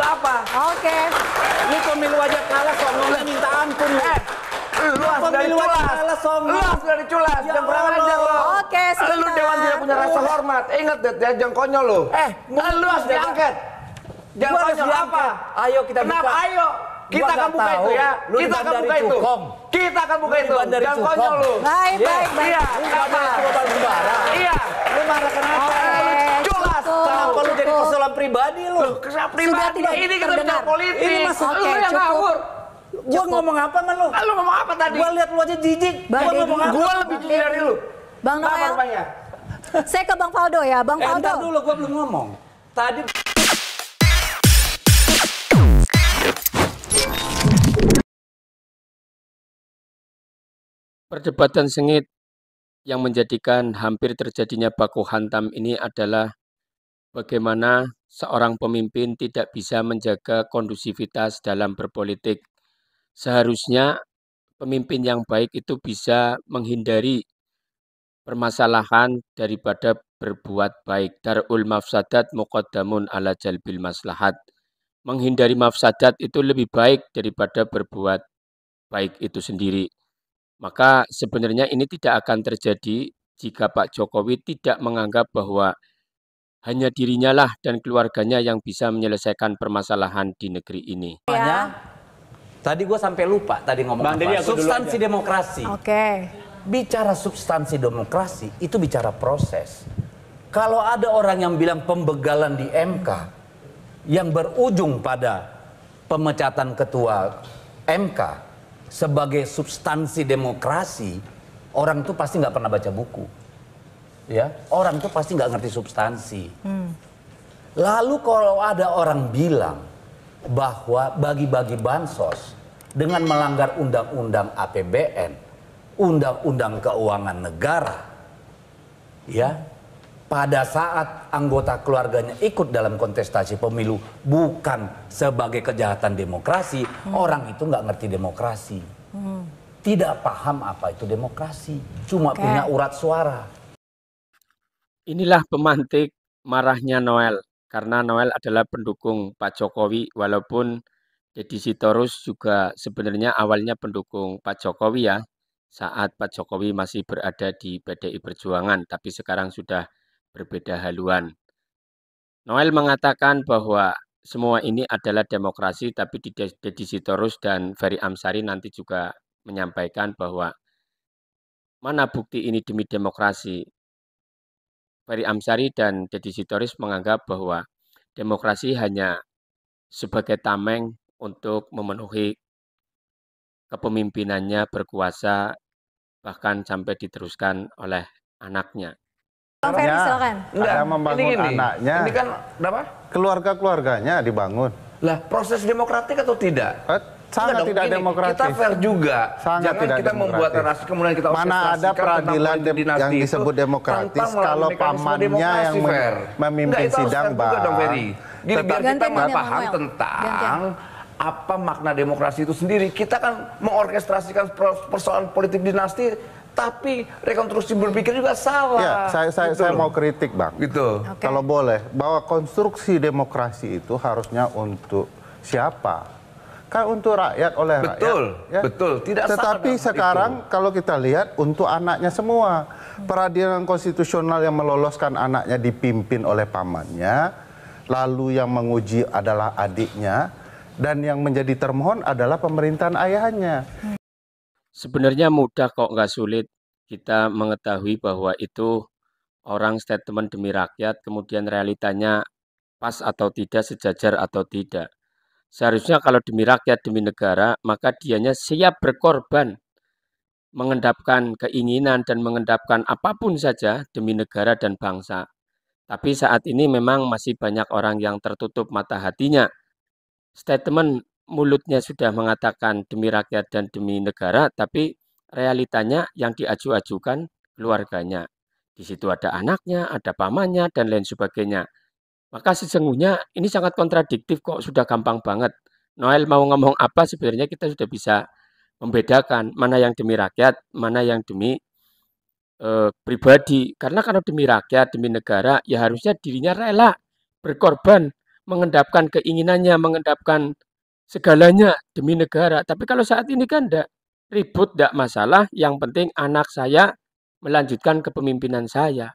apa? Oke. Okay. Lu pemilu aja kalah songongnya minta ampun Eh, lu pemilu aja kalah Song. Lu dari culas, jangan kurang ajar lu. Oke, eh, sebentar. Lu dewan tidak punya rasa hormat. Ingat deh, dia jangan konyol lu. Eh, eh, eh lu harus diangkat. Jangan konyol apa? Ayo kita Kenapa? buka. Ayo. Ya. Kita akan buka itu ya. Lu kita akan buka itu. Kita akan buka itu. Jangan konyol lu. Baik, iya. baik, baik. Iya. Lu marah iya. kenapa? Iya. Lu marah kenapa? Ini kesalahan pribadi lu. Kesalahan pribadi. Sudah ini kita bicara politik. Ini masalah okay, yang ngawur. Gue ngomong apa sama lu? Lu ngomong apa tadi? Gue lihat lu aja jijik. Gue ngomong apa? Gue lebih jijik dari lu. Bang Noel. Saya ke Bang Faldo ya. Bang eh, Faldo. Eh, dulu, gue belum ngomong. Tadi... Perdebatan sengit yang menjadikan hampir terjadinya baku hantam ini adalah Bagaimana seorang pemimpin tidak bisa menjaga kondusivitas dalam berpolitik? Seharusnya pemimpin yang baik itu bisa menghindari permasalahan daripada berbuat baik. Darul mafsadat muqaddamun ala jalbil maslahat. Menghindari mafsadat itu lebih baik daripada berbuat baik itu sendiri. Maka sebenarnya ini tidak akan terjadi jika Pak Jokowi tidak menganggap bahwa hanya dirinya lah dan keluarganya yang bisa menyelesaikan permasalahan di negeri ini. Ya. Tadi gue sampai lupa tadi ngomong Bang, apa. Substansi demokrasi. Oke. Okay. Bicara substansi demokrasi itu bicara proses. Kalau ada orang yang bilang pembegalan di MK yang berujung pada pemecatan ketua MK sebagai substansi demokrasi, orang itu pasti nggak pernah baca buku ya orang itu pasti nggak ngerti substansi. Hmm. Lalu kalau ada orang bilang bahwa bagi-bagi bansos dengan melanggar undang-undang APBN, undang-undang keuangan negara, ya pada saat anggota keluarganya ikut dalam kontestasi pemilu bukan sebagai kejahatan demokrasi, hmm. orang itu nggak ngerti demokrasi. Hmm. Tidak paham apa itu demokrasi, cuma okay. punya urat suara. Inilah pemantik marahnya Noel, karena Noel adalah pendukung Pak Jokowi walaupun Deddy Sitorus juga sebenarnya awalnya pendukung Pak Jokowi ya, saat Pak Jokowi masih berada di PDI Perjuangan, tapi sekarang sudah berbeda haluan. Noel mengatakan bahwa semua ini adalah demokrasi, tapi di Deddy Sitorus dan Ferry Amsari nanti juga menyampaikan bahwa mana bukti ini demi demokrasi, Ferry Amsari dan Deddy Sitoris menganggap bahwa demokrasi hanya sebagai tameng untuk memenuhi kepemimpinannya berkuasa bahkan sampai diteruskan oleh anaknya. Bang Ferry ya, silakan. Enggak, membangun ini, gini. anaknya. Ini kan apa? Keluarga-keluarganya dibangun. Lah, proses demokratik atau tidak? Eh? sangat iya dong, tidak demokratis. Kita fair juga. Sangat Jangan tidak kita demokratis. membuat narasi kemudian kita mana ada peradilan yang disebut demokratis kalau pamannya yang fair. memimpin Nggak, sidang bang. Dong, Ferry. Gini, Tetapi biar kita paham tentang apa makna demokrasi itu sendiri. Kita kan mengorkestrasikan persoalan politik dinasti tapi rekonstruksi berpikir juga salah. Ya, saya saya, gitu saya mau kritik, Bang. Gitu. Okay. Kalau boleh, bahwa konstruksi demokrasi itu harusnya untuk siapa? kan untuk rakyat oleh betul, rakyat. Betul, ya. betul. Tidak Tetapi sekarang itu. kalau kita lihat untuk anaknya semua peradilan konstitusional yang meloloskan anaknya dipimpin oleh pamannya, lalu yang menguji adalah adiknya, dan yang menjadi termohon adalah pemerintahan ayahnya. Sebenarnya mudah kok nggak sulit kita mengetahui bahwa itu orang statement demi rakyat, kemudian realitanya pas atau tidak, sejajar atau tidak. Seharusnya kalau demi rakyat, demi negara, maka dianya siap berkorban, mengendapkan keinginan dan mengendapkan apapun saja demi negara dan bangsa. Tapi saat ini memang masih banyak orang yang tertutup mata hatinya. Statement mulutnya sudah mengatakan demi rakyat dan demi negara, tapi realitanya yang diaju-ajukan keluarganya. Di situ ada anaknya, ada pamannya, dan lain sebagainya. Maka sesungguhnya ini sangat kontradiktif kok sudah gampang banget. Noel mau ngomong apa sebenarnya kita sudah bisa membedakan mana yang demi rakyat, mana yang demi e, pribadi. Karena kalau demi rakyat, demi negara, ya harusnya dirinya rela berkorban, mengendapkan keinginannya, mengendapkan segalanya demi negara. Tapi kalau saat ini kan enggak ribut, enggak masalah. Yang penting anak saya melanjutkan kepemimpinan saya.